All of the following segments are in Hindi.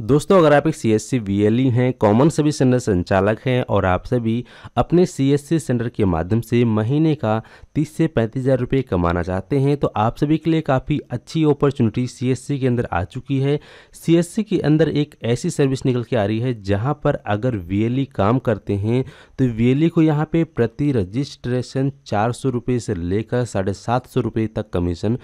दोस्तों अगर आप एक C S C V L E हैं कॉमन सर्विस सेंटर संचालक हैं और आप सभी अपने सी एस सी सेंटर के माध्यम से महीने का तीस से पैंतीस हज़ार रुपये कमाना चाहते हैं तो आप सभी के लिए काफ़ी अच्छी अपॉर्चुनिटी सी एस सी के अंदर आ चुकी है सी एस सी के अंदर एक ऐसी सर्विस निकल के आ रही है जहां पर अगर वी एल ई काम करते हैं तो वी एल ई को यहाँ पर प्रति रजिस्ट्रेशन चार सौ रुपये से लेकर साढ़े सात सौ रुपये तक कमीशन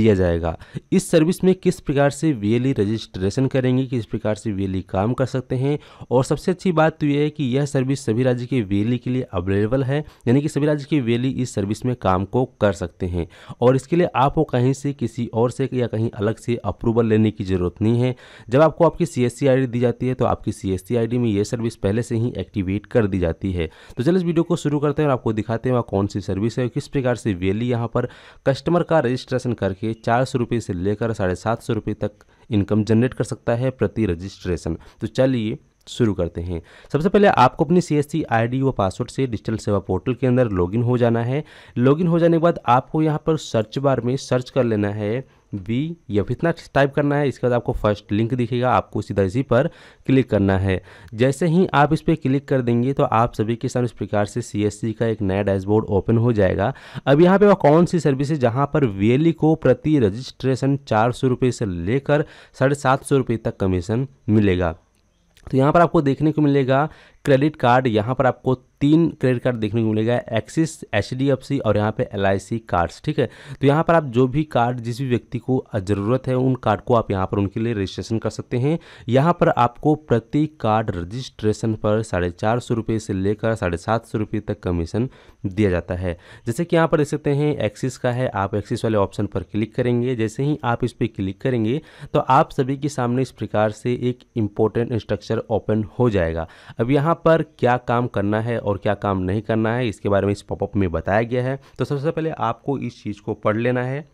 दिया जाएगा इस सर्विस में किस प्रकार से वी एल ई रजिस्ट्रेशन करेंगे किस प्रकार से वेली काम कर सकते हैं और सबसे अच्छी बात तो ये है कि यह सर्विस सभी राज्य के वेली के लिए अवेलेबल है यानी कि सभी राज्य के वेली इस सर्विस में काम को कर सकते हैं और इसके लिए आपको कहीं से किसी और से या कहीं अलग से अप्रूवल लेने की ज़रूरत नहीं है जब आपको आपकी सी एस दी जाती है तो आपकी सी एस में यह सर्विस पहले से ही एक्टिवेट कर दी जाती है तो चलिए इस वीडियो को शुरू करते हैं और आपको दिखाते हैं वहाँ कौन सी सर्विस है किस प्रकार से वेली यहाँ पर कस्टमर का रजिस्ट्रेशन करके चार सौ से लेकर साढ़े सात सौ तक इनकम जनरेट कर सकता है प्रति रजिस्ट्रेशन तो चलिए शुरू करते हैं सबसे पहले आपको अपनी सी एस सी आई व पासवर्ड से डिजिटल सेवा पोर्टल के अंदर लॉगिन हो जाना है लॉगिन हो जाने के बाद आपको यहाँ पर सर्च बार में सर्च कर लेना है बी या इतना टाइप करना है इसके बाद आपको फर्स्ट लिंक दिखेगा आपको सीधा इसी पर क्लिक करना है जैसे ही आप इस पर क्लिक कर देंगे तो आप सभी के सामने इस प्रकार से सी का एक नया डैशबोर्ड ओपन हो जाएगा अब यहाँ पे वह कौन सी सर्विस है जहाँ पर वी e को प्रति रजिस्ट्रेशन चार सौ रुपये से लेकर साढ़े सात सौ रुपये तक कमीशन मिलेगा तो यहाँ पर आपको देखने को मिलेगा क्रेडिट कार्ड यहाँ पर आपको तीन क्रेडिट कार्ड देखने को मिलेगा Axis H D F C और यहाँ पे एल आई सी कार्ड्स ठीक है तो यहाँ पर आप जो भी कार्ड जिस भी व्यक्ति को ज़रूरत है उन कार्ड को आप यहाँ पर उनके लिए रजिस्ट्रेशन कर सकते हैं यहाँ पर आपको प्रति कार्ड रजिस्ट्रेशन पर साढ़े चार सौ रुपये से लेकर साढ़े सात सौ रुपये तक कमीशन दिया जाता है जैसे कि यहाँ पर देख सकते हैं एक्सिस का है आप एक्सिस वाले ऑप्शन पर क्लिक करेंगे जैसे ही आप इस पर क्लिक करेंगे तो आप सभी के सामने इस प्रकार से एक इम्पोर्टेंट स्ट्रक्चर ओपन हो जाएगा अब यहाँ कहाँ पर क्या काम करना है और क्या काम नहीं करना है इसके बारे में इस पॉपअप में बताया गया है तो सबसे पहले आपको इस चीज़ को पढ़ लेना है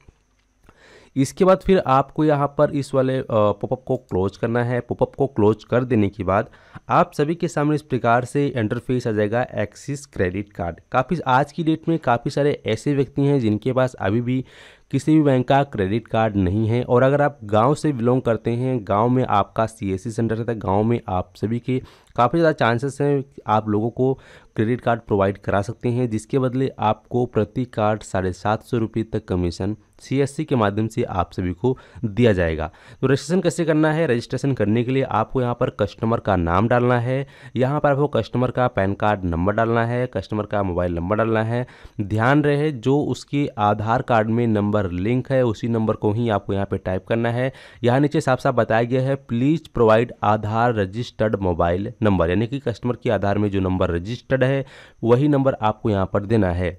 इसके बाद फिर आपको यहाँ पर इस वाले पॉपअप को क्लोज करना है पॉपअप को क्लोज कर देने के बाद आप सभी के सामने इस प्रकार से इंटरफेस आ जाएगा एक्सिस क्रेडिट कार्ड काफ़ी आज की डेट में काफ़ी सारे ऐसे व्यक्ति हैं जिनके पास अभी भी किसी भी बैंक का क्रेडिट कार्ड नहीं है और अगर आप गांव से बिलोंग करते हैं गांव में आपका सीएससी e सेंटर रहता है गांव में आप सभी के काफ़ी ज़्यादा चांसेस हैं आप लोगों को क्रेडिट कार्ड प्रोवाइड करा सकते हैं जिसके बदले आपको प्रति कार्ड साढ़े सात सौ रुपये तक कमीशन सी e के माध्यम से आप सभी को दिया जाएगा तो रजिस्ट्रेशन कैसे करना है रजिस्ट्रेशन करने के लिए आपको यहाँ पर कस्टमर का नाम डालना है यहाँ पर आपको कस्टमर का पैन कार्ड नंबर डालना है कस्टमर का मोबाइल नंबर डालना है ध्यान रहे जो उसके आधार कार्ड में नंबर नंबर लिंक है उसी नंबर को ही आपको यहाँ पे टाइप करना है यहाँ नीचे साफ साफ बताया गया है please provide Aadhaar registered mobile number यानी कि कस्टमर के आधार में जो नंबर रजिस्टर्ड है वही नंबर आपको यहाँ पर देना है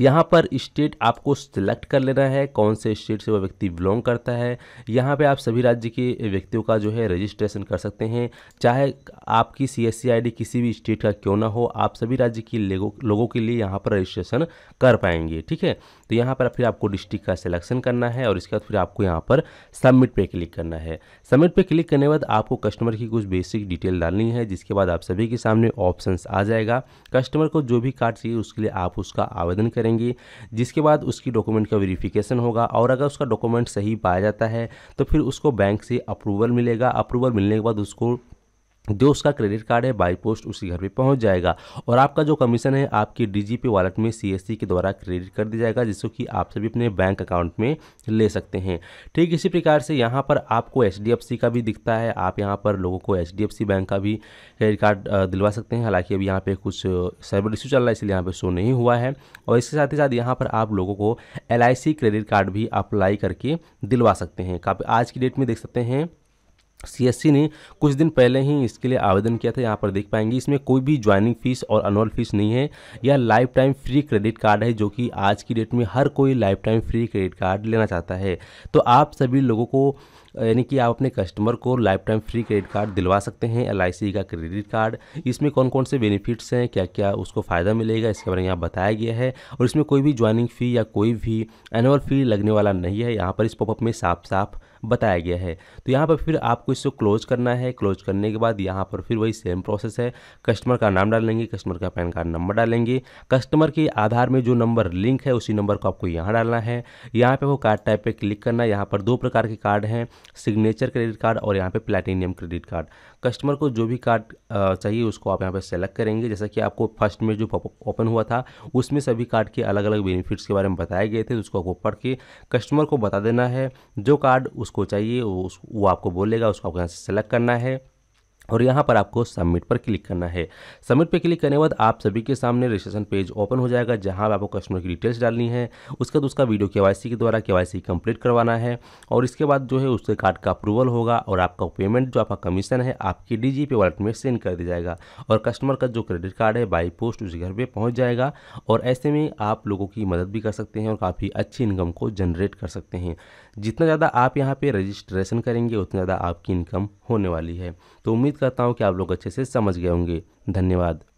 यहाँ पर स्टेट आपको सिलेक्ट कर लेना है कौन से स्टेट से वह व्यक्ति बिलोंग करता है यहाँ पे आप सभी राज्य के व्यक्तियों का जो है रजिस्ट्रेशन कर सकते हैं चाहे आपकी सी एस किसी भी स्टेट का क्यों ना हो आप सभी राज्य के लोगों के लिए यहाँ पर रजिस्ट्रेशन कर पाएंगे ठीक है तो यहाँ पर फिर आपको डिस्ट्रिक्ट का सिलेक्शन करना है और इसके बाद फिर आपको यहाँ पर सबमिट पे क्लिक करना है सबमिट पे क्लिक करने के बाद आपको कस्टमर की कुछ बेसिक डिटेल डालनी है जिसके बाद आप सभी के सामने ऑप्शंस आ जाएगा कस्टमर को जो भी कार्ड चाहिए उसके लिए आप उसका आवेदन करें करेंगी जिसके बाद उसकी डॉक्यूमेंट का वेरिफिकेशन होगा और अगर उसका डॉक्यूमेंट सही पाया जाता है तो फिर उसको बैंक से अप्रूवल मिलेगा अप्रूवल मिलने के बाद उसको जो उसका क्रेडिट कार्ड है बाई पोस्ट उसी घर पे पहुंच जाएगा और आपका जो कमीशन है आपकी डीजीपी वॉलेट में सीएससी के द्वारा क्रेडिट कर दिया जाएगा जिसको कि आप सभी अपने बैंक अकाउंट में ले सकते हैं ठीक इसी प्रकार से यहाँ पर आपको एच का भी दिखता है आप यहाँ पर लोगों को एच बैंक का भी क्रेडिट कार्ड दिलवा सकते हैं हालाँकि अभी यहाँ पर कुछ सर्वर इश्यू चल रहा है इसलिए यहाँ पर शो नहीं हुआ है और इसके साथ ही साथ यहाँ पर आप लोगों को एल क्रेडिट कार्ड भी अप्लाई करके दिलवा सकते हैं काफ़ी आज की डेट में देख सकते हैं सीएससी ने कुछ दिन पहले ही इसके लिए आवेदन किया था यहाँ पर देख पाएंगे इसमें कोई भी ज्वाइनिंग फीस और अनुअल फीस नहीं है यह lifetime free credit card है जो कि आज की डेट में हर कोई lifetime free credit card लेना चाहता है तो आप सभी लोगों को यानी कि आप अपने कस्टमर को lifetime free credit card दिलवा सकते हैं एल का क्रेडिट कार्ड इसमें कौन कौन से बेनिफिट्स हैं क्या क्या उसको फ़ायदा मिलेगा इसके बारे में यहाँ बताया गया है और इसमें कोई भी ज्वाइनिंग फ़ी या कोई भी एनुअल फ़ी लगने वाला नहीं है यहाँ पर इस पॉपअप में साफ साफ बताया गया है तो यहाँ पर फिर आपको इसको क्लोज करना है क्लोज करने के बाद यहाँ पर फिर वही सेम प्रोसेस है कस्टमर का नाम डालेंगे कस्टमर का पैन कार्ड नंबर डालेंगे कस्टमर के आधार में जो नंबर लिंक है उसी नंबर को आपको यहाँ डालना है यहाँ पर वो कार्ड टाइप पर क्लिक करना है यहाँ पर दो प्रकार के कार्ड हैं सिग्नेचर क्रेडिट कार्ड और यहाँ पे प्लेटिनियम क्रेडिट कार्ड कस्टमर को जो भी कार्ड चाहिए उसको आप यहाँ पे सेलेक्ट करेंगे जैसा कि आपको फर्स्ट में जो ओपन हुआ था उसमें सभी कार्ड के अलग अलग बेनिफिट्स के बारे में बताए गए थे तो उसको आपको पढ़ के कस्टमर को बता देना है जो कार्ड उसको चाहिए वो, वो आपको बोलेगा उसको आपको यहाँ से सेलेक्ट करना है और यहाँ पर आपको सबमिट पर क्लिक करना है सबमिट पर क्लिक करने के बाद आप सभी के सामने रजिस्ट्रेशन पेज ओपन हो जाएगा जहाँ पर आपको कस्टमर की डिटेल्स डालनी है उसके बाद उसका वीडियो के के द्वारा के कंप्लीट करवाना है और इसके बाद जो है उसके कार्ड का अप्रूवल होगा और आपका पेमेंट जो आपका कमीशन है आपके डी पे वॉलेट में सेंड कर दिया जाएगा और कस्टमर का जो क्रेडिट कार्ड है बाई पोस्ट उस घर पर पहुँच जाएगा और ऐसे में आप लोगों की मदद भी कर सकते हैं और काफ़ी अच्छी इनकम को जनरेट कर सकते हैं जितना ज़्यादा आप यहाँ पर रजिस्ट्रेशन करेंगे उतना ज़्यादा आपकी इनकम होने वाली है तो उम्मीद करता हूँ कि आप लोग अच्छे से समझ गए होंगे धन्यवाद